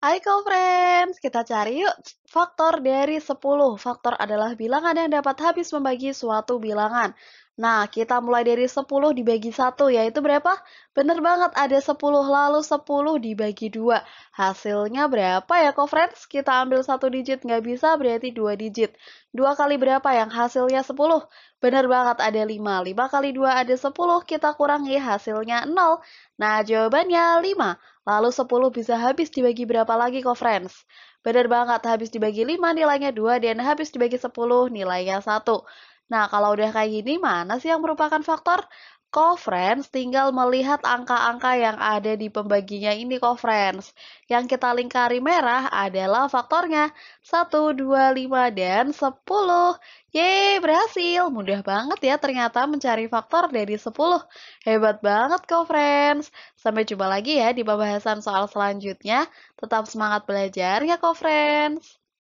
Hai kau friends kita cari yuk faktor dari 10. Faktor adalah bilangan yang dapat habis membagi suatu bilangan. Nah, kita mulai dari 10 dibagi 1, yaitu berapa? Bener banget, ada 10, lalu 10 dibagi 2. Hasilnya berapa ya, kau friends Kita ambil satu digit, nggak bisa, berarti 2 digit. 2 kali berapa yang hasilnya 10? Bener banget, ada 5. 5 kali 2 ada 10, kita kurangi hasilnya 0. Nah, jawabannya 5. Lalu 10 bisa habis dibagi berapa lagi kok friends? Bener banget, habis dibagi 5 nilainya 2 dan habis dibagi 10 nilainya 1. Nah, kalau udah kayak gini, mana sih yang merupakan faktor? Ko friends tinggal melihat angka-angka yang ada di pembaginya ini Ko friends. Yang kita lingkari merah adalah faktornya 1, 2, 5, dan 10. Yeay, berhasil. Mudah banget ya ternyata mencari faktor dari 10. Hebat banget Ko friends. Sampai jumpa lagi ya di pembahasan soal selanjutnya. Tetap semangat belajar ya ko friends.